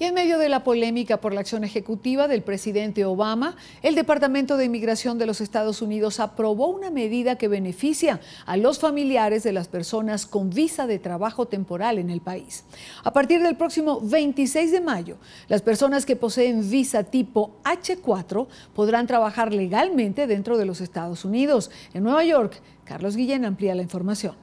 Y en medio de la polémica por la acción ejecutiva del presidente Obama, el Departamento de Inmigración de los Estados Unidos aprobó una medida que beneficia a los familiares de las personas con visa de trabajo temporal en el país. A partir del próximo 26 de mayo, las personas que poseen visa tipo H4 podrán trabajar legalmente dentro de los Estados Unidos. En Nueva York, Carlos Guillén amplía la información.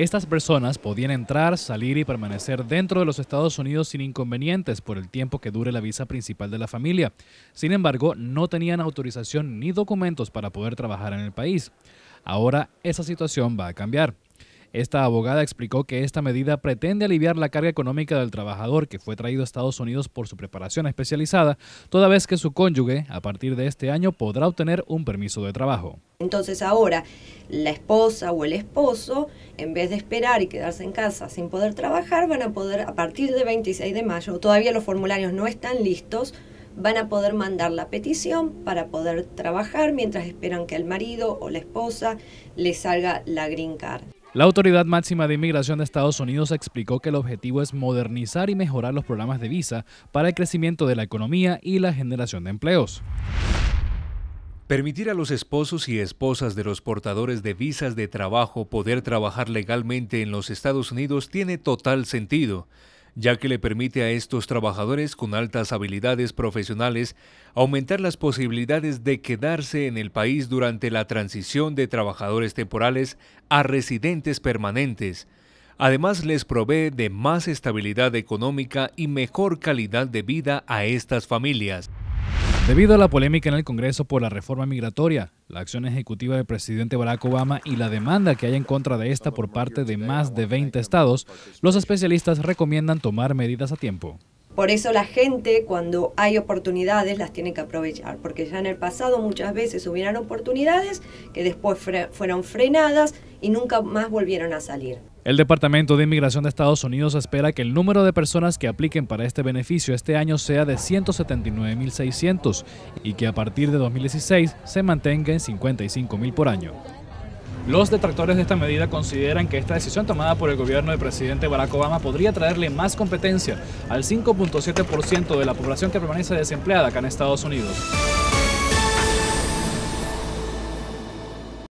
Estas personas podían entrar, salir y permanecer dentro de los Estados Unidos sin inconvenientes por el tiempo que dure la visa principal de la familia. Sin embargo, no tenían autorización ni documentos para poder trabajar en el país. Ahora esa situación va a cambiar. Esta abogada explicó que esta medida pretende aliviar la carga económica del trabajador que fue traído a Estados Unidos por su preparación especializada, toda vez que su cónyuge, a partir de este año, podrá obtener un permiso de trabajo. Entonces ahora la esposa o el esposo, en vez de esperar y quedarse en casa sin poder trabajar, van a poder, a partir del 26 de mayo, todavía los formularios no están listos, van a poder mandar la petición para poder trabajar mientras esperan que el marido o la esposa le salga la green card. La Autoridad Máxima de Inmigración de Estados Unidos explicó que el objetivo es modernizar y mejorar los programas de visa para el crecimiento de la economía y la generación de empleos. Permitir a los esposos y esposas de los portadores de visas de trabajo poder trabajar legalmente en los Estados Unidos tiene total sentido ya que le permite a estos trabajadores con altas habilidades profesionales aumentar las posibilidades de quedarse en el país durante la transición de trabajadores temporales a residentes permanentes. Además, les provee de más estabilidad económica y mejor calidad de vida a estas familias. Debido a la polémica en el Congreso por la reforma migratoria, la acción ejecutiva del presidente Barack Obama y la demanda que hay en contra de esta por parte de más de 20 estados, los especialistas recomiendan tomar medidas a tiempo. Por eso la gente cuando hay oportunidades las tiene que aprovechar, porque ya en el pasado muchas veces hubieran oportunidades que después fueron frenadas y nunca más volvieron a salir. El Departamento de Inmigración de Estados Unidos espera que el número de personas que apliquen para este beneficio este año sea de 179.600 y que a partir de 2016 se mantenga en 55.000 por año. Los detractores de esta medida consideran que esta decisión tomada por el gobierno del presidente Barack Obama podría traerle más competencia al 5.7% de la población que permanece desempleada acá en Estados Unidos.